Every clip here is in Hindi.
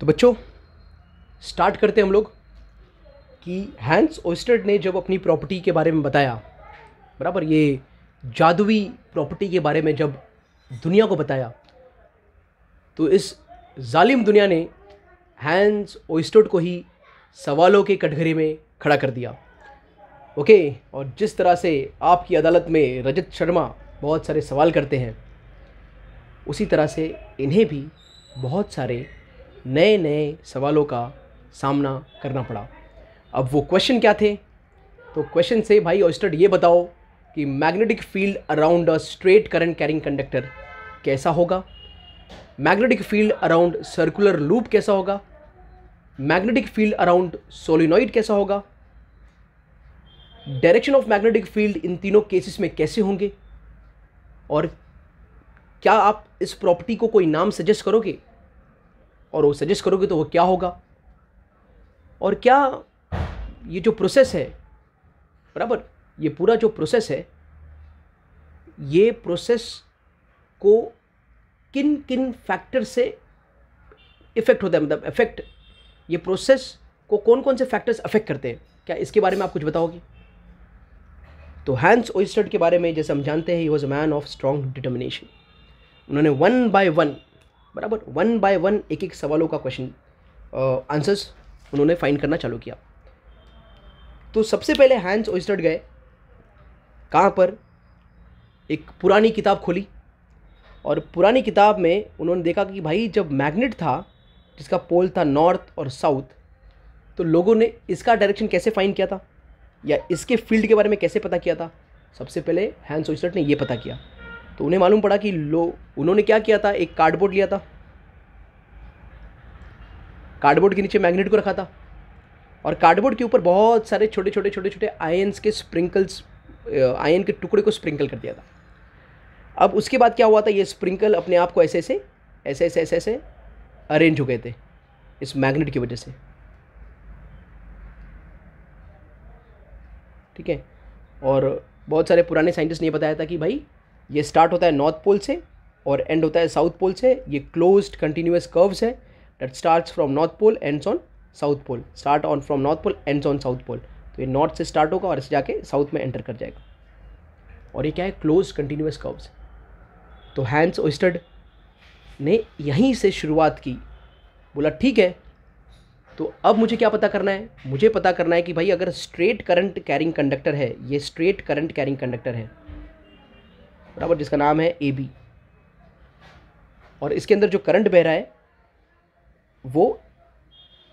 तो बच्चों स्टार्ट करते हैं हम लोग कि हैंस ओस्टर्ड ने जब अपनी प्रॉपर्टी के बारे में बताया बराबर ये जादुई प्रॉपर्टी के बारे में जब दुनिया को बताया तो इस जालिम दुनिया ने हैंस ओस्टर्ड को ही सवालों के कटघरे में खड़ा कर दिया ओके और जिस तरह से आपकी अदालत में रजत शर्मा बहुत सारे सवाल करते हैं उसी तरह से इन्हें भी बहुत सारे नए नए सवालों का सामना करना पड़ा अब वो क्वेश्चन क्या थे तो क्वेश्चन से भाई ऑस्टर्ड ये बताओ कि magnetic field around a straight current carrying conductor कैसा होगा magnetic field around circular loop कैसा होगा मैग्नेटिक फील्ड अराउंड सोलिनॉइड कैसा होगा direction of magnetic field in तीनों केसेस में कैसे होंगे और क्या आप इस प्रॉपर्टी को कोई नाम सजेस्ट करोगे और वो सजेस्ट करोगे तो वो क्या होगा और क्या ये जो प्रोसेस है बराबर ये पूरा जो प्रोसेस है ये प्रोसेस को किन किन फैक्टर से इफ़ेक्ट होता है मतलब इफेक्ट ये प्रोसेस को कौन कौन से फैक्टर्स अफेक्ट करते हैं क्या इसके बारे में आप कुछ बताओगे तो हैंस ओइस्टर्ड के बारे में जैसे हम जानते हैं he was a man of strong determination उन्होंने वन बाय वन बराबर वन बाय वन एक एक सवालों का क्वेश्चन आंसर्स उन्होंने फाइंड करना चालू किया तो सबसे पहले हैंस ओइस्टर्ड गए कहाँ पर एक पुरानी किताब खोली और पुरानी किताब में उन्होंने देखा कि भाई जब मैग्नेट था जिसका पोल था नॉर्थ और साउथ तो लोगों ने इसका डायरेक्शन कैसे फाइंड किया था या इसके फील्ड के बारे में कैसे पता किया था सबसे पहले हैंस ओइस्टर्ड ने ये पता किया तो उन्हें मालूम पड़ा कि लो उन्होंने क्या किया था एक कार्डबोर्ड लिया था कार्डबोर्ड के नीचे मैग्नेट को रखा था और कार्डबोर्ड के ऊपर बहुत सारे छोटे छोटे छोटे छोटे आयन्स के स्प्रिंकल्स आयन के टुकड़े को स्प्रिंकल कर दिया था अब उसके बाद क्या हुआ था ये स्प्रिंकल अपने आप को ऐसे ऐसे ऐसे ऐसे ऐसे ऐसे अरेंज हो गए थे इस मैग्नेट की वजह से ठीक है और बहुत सारे पुराने साइंटिस्ट ने बताया था कि भाई ये स्टार्ट होता है नॉर्थ पोल से और एंड होता है साउथ पोल से ये क्लोज्ड कंटिन्यूस कर्व्स है that start from north pole ends on south pole start on from north pole ends on south pole तो ये नॉर्थ से स्टार्ट होगा और इसे जाके साउथ में एंटर कर जाएगा और ये क्या है क्लोज कंटिन्यूस कर्व्स तो हैंस ओस्टर्ड ने यहीं से शुरुआत की बोला ठीक है तो अब मुझे क्या पता करना है मुझे पता करना है कि भाई अगर स्ट्रेट करंट कैरिंग कंडक्टर है ये स्ट्रेट करंट कैरिंग कंडक्टर है बराबर जिसका नाम है ए बी और इसके अंदर जो करंट बह रहा है वो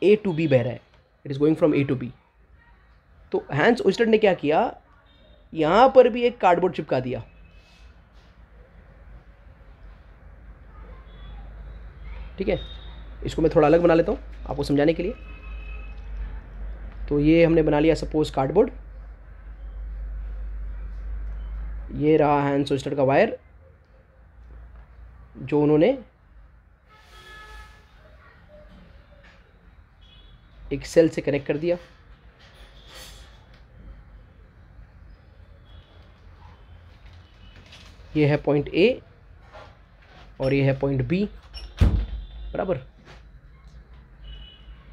ए टू बी बह रहा है it is going from A to B तो हैंस ओस्टर ने क्या किया यहाँ पर भी एक कार्डबोर्ड चिपका दिया ठीक है इसको मैं थोड़ा अलग बना लेता हूँ आपको समझाने के लिए तो ये हमने बना लिया सपोज कार्डबोर्ड ये रहा है स्विस्टर का वायर जो उन्होंने एक सेल से कनेक्ट कर दिया ये है पॉइंट ए और ये है पॉइंट बी बराबर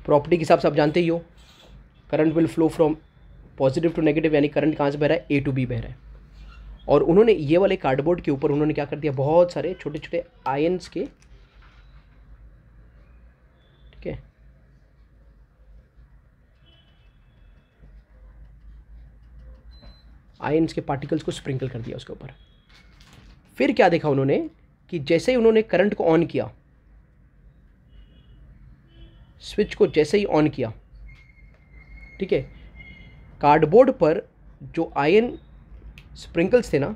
प्रॉपर्टी के हिसाब से आप जानते ही हो current will flow from positive to negative यानी करंट कहाँ से बह रहा है ए टू बी बह रहा है और उन्होंने ये वाले कार्डबोर्ड के ऊपर उन्होंने क्या कर दिया बहुत सारे छोटे छोटे आयन्स के ठीक है आयन्स के पार्टिकल्स को स्प्रिंकल कर दिया उसके ऊपर फिर क्या देखा उन्होंने कि जैसे ही उन्होंने करंट को ऑन किया स्विच को जैसे ही ऑन किया ठीक है कार्डबोर्ड पर जो आयन स्प्रिंकल्स थे ना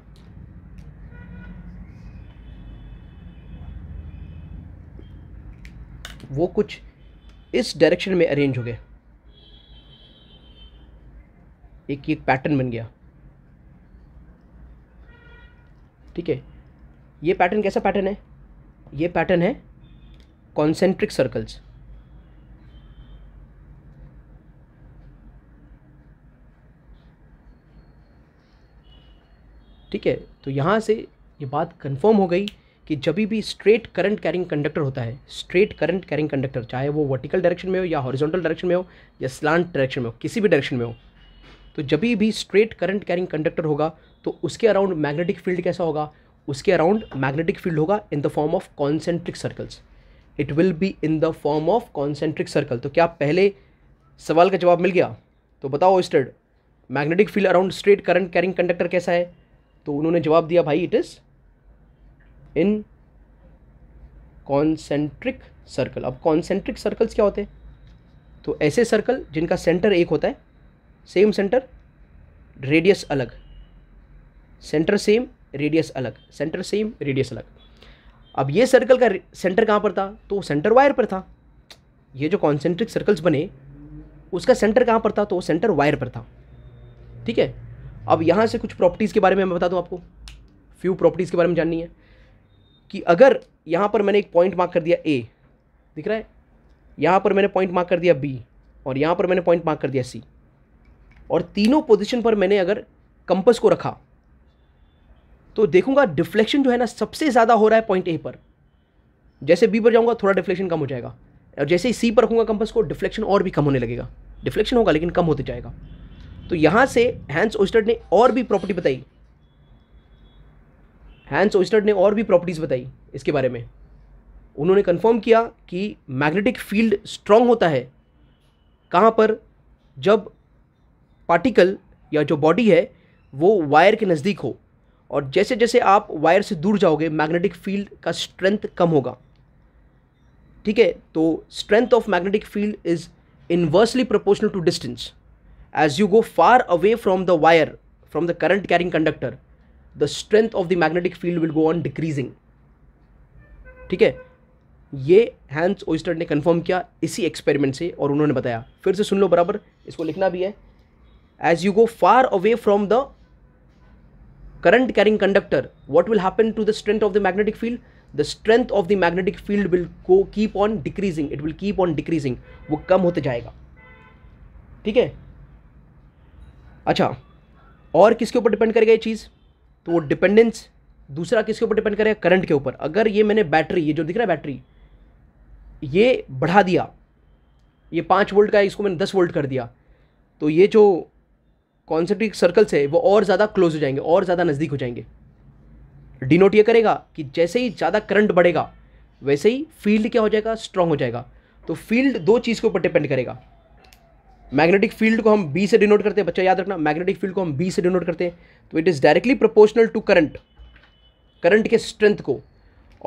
वो कुछ इस डायरेक्शन में अरेंज हो गए एक एक पैटर्न बन गया ठीक है ये पैटर्न कैसा पैटर्न है ये पैटर्न है कॉन्सेंट्रिक सर्कल्स ठीक है तो यहाँ से ये बात कन्फर्म हो गई कि जब भी स्ट्रेट करंट कैरिंग कंडक्टर होता है स्ट्रेट करंट कैरिंग कंडक्टर चाहे वो वर्टिकल डायरेक्शन में हो या हॉरिजॉन्टल डायरेक्शन में हो या स्लांट डायरेक्शन में हो किसी भी डायरेक्शन में हो तो जब भी स्ट्रेट करंट कैरिंग कंडक्टर होगा तो उसके अराउंड मैग्नेटिक फील्ड कैसा होगा उसके अराउंड मैग्नेटिक फील्ड होगा in the form of concentric circles it will be in the form of concentric circle तो क्या पहले सवाल का जवाब मिल गया तो बताओ state magnetic field around straight current carrying conductor कैसा है तो उन्होंने जवाब दिया भाई it is in concentric circle अब कॉन्सेंट्रिक सर्कल्स क्या होते हैं तो ऐसे सर्कल जिनका सेंटर एक होता है सेम सेंटर रेडियस अलग सेंटर सेम रेडियस अलग सेंटर सेम रेडियस अलग अब ये सर्कल का सेंटर कहाँ पर था तो सेंटर वायर पर था ये जो कॉन्सेंट्रिक सर्कल्स बने उसका सेंटर कहाँ पर था तो वो सेंटर वायर तो पर था ठीक है अब यहाँ से कुछ प्रॉपर्टीज़ के बारे में मैं बता दूँ आपको फ्यू प्रॉपर्टीज़ के बारे में जाननी है कि अगर यहाँ पर मैंने एक पॉइंट मार्क कर दिया ए दिख रहा है यहाँ पर मैंने पॉइंट मार्क कर दिया बी और यहाँ पर मैंने पॉइंट मार्क कर दिया सी और तीनों पोजिशन पर मैंने अगर कंपस को रखा तो देखूंगा डिफ्लेक्शन जो है ना सबसे ज़्यादा हो रहा है पॉइंट ए पर जैसे बी पर जाऊँगा थोड़ा डिफ्लेक्शन कम हो जाएगा और जैसे ही सी पर रखूँगा कंपस को डिफ्लेक्शन और भी कम होने लगेगा डिफ्लेक्शन होगा लेकिन कम होते जाएगा तो यहाँ से हैंस ओस्टर्ड ने और भी प्रॉपर्टी बताई हैंस ओस्टर्ड ने और भी प्रॉपर्टीज़ बताई इसके बारे में उन्होंने कंफर्म किया कि मैग्नेटिक फील्ड स्ट्रांग होता है कहाँ पर जब पार्टिकल या जो बॉडी है वो वायर के नज़दीक हो और जैसे जैसे आप वायर से दूर जाओगे मैग्नेटिक फील्ड का स्ट्रेंथ कम होगा ठीक है तो strength of magnetic field is inversely proportional to distance as you go far away from the wire, from the current carrying conductor, the strength of the magnetic field will go on decreasing. ठीक है ये हैंस ओइस्टर ने कंफर्म किया इसी एक्सपेरिमेंट से और उन्होंने बताया फिर से सुन लो बराबर इसको लिखना भी है as you go far away from the current carrying conductor what will happen to the strength of the magnetic field the strength of the magnetic field will go keep on decreasing it will keep on decreasing वो कम होते जाएगा ठीक है अच्छा और किसके ऊपर डिपेंड करेगा ये चीज़ तो वो डिपेंडेंस दूसरा किसके ऊपर डिपेंड करेगा करंट के ऊपर अगर ये मैंने बैटरी ये जो दिख रहा है बैटरी ये बढ़ा दिया ये पाँच वोल्ट का है इसको मैंने दस वोल्ट कर दिया तो ये जो कॉन्सेप्टिक सर्कल्स है वो और ज़्यादा क्लोज हो जाएंगे और ज़्यादा नज़दीक हो जाएंगे डिनोट ये करेगा कि जैसे ही ज़्यादा करंट बढ़ेगा वैसे ही फील्ड क्या हो जाएगा स्ट्रांग हो जाएगा तो फील्ड दो चीज़ के ऊपर डिपेंड करेगा मैग्नेटिक फील्ड को हम बी से डिनोट करते हैं बच्चा याद रखना मैग्नेटिक फील्ड को हम बी से डिनोट करते हैं तो it is directly proportional to current current के स्ट्रेंथ को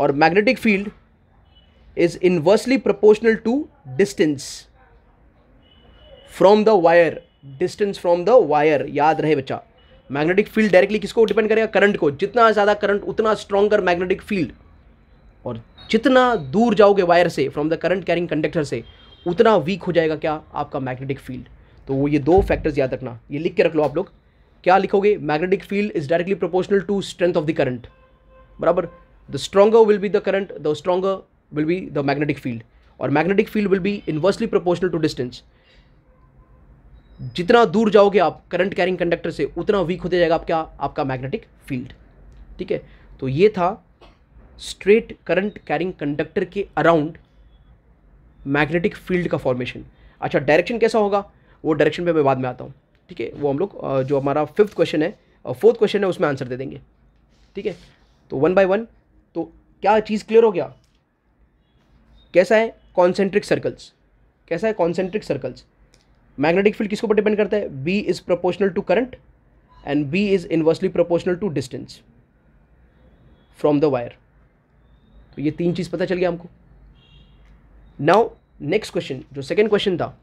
और magnetic field is inversely proportional to distance from the wire distance from the wire याद रहे बच्चा मैग्नेटिक फील्ड डायरेक्टली किसको डिपेंड करेगा करंट को जितना ज़्यादा करंट उतना स्ट्रॉगर मैग्नेटिक फील्ड और जितना दूर जाओगे वायर से from the current carrying conductor से उतना वीक हो जाएगा क्या आपका मैग्नेटिक फील्ड तो वो ये दो फैक्टर्स याद रखना ये लिख के रख लो आप लोग क्या लिखोगे magnetic field is directly proportional to strength of the current बराबर the stronger will be the current the stronger will be the magnetic field और magnetic field will be inversely proportional to distance जितना दूर जाओगे आप करंट कैरिंग कंडक्टर से उतना वीक होते जाएगा आपका आपका मैग्नेटिक फील्ड ठीक है तो ये था स्ट्रेट करंट कैरिंग कंडक्टर के अराउंड मैग्नेटिक फील्ड का फॉर्मेशन अच्छा डायरेक्शन कैसा होगा वो डायरेक्शन पे मैं बाद में आता हूँ ठीक है वो हम लोग जो हमारा फिफ्थ क्वेश्चन है फोर्थ क्वेश्चन है उसमें आंसर दे देंगे ठीक है तो वन बाय वन तो क्या चीज़ क्लियर हो गया कैसा है कॉन्सेंट्रिक सर्कल्स कैसा है कॉन्सेंट्रिक सर्कल्स मैग्नेटिक फील्ड किसके ऊपर डिपेंड करता है B is proportional to current and B is inversely proportional to distance from the wire तो ये तीन चीज़ पता चल गया हमको नाउ नेक्स्ट क्वेश्चन जो सेकेंड क्वेश्चन था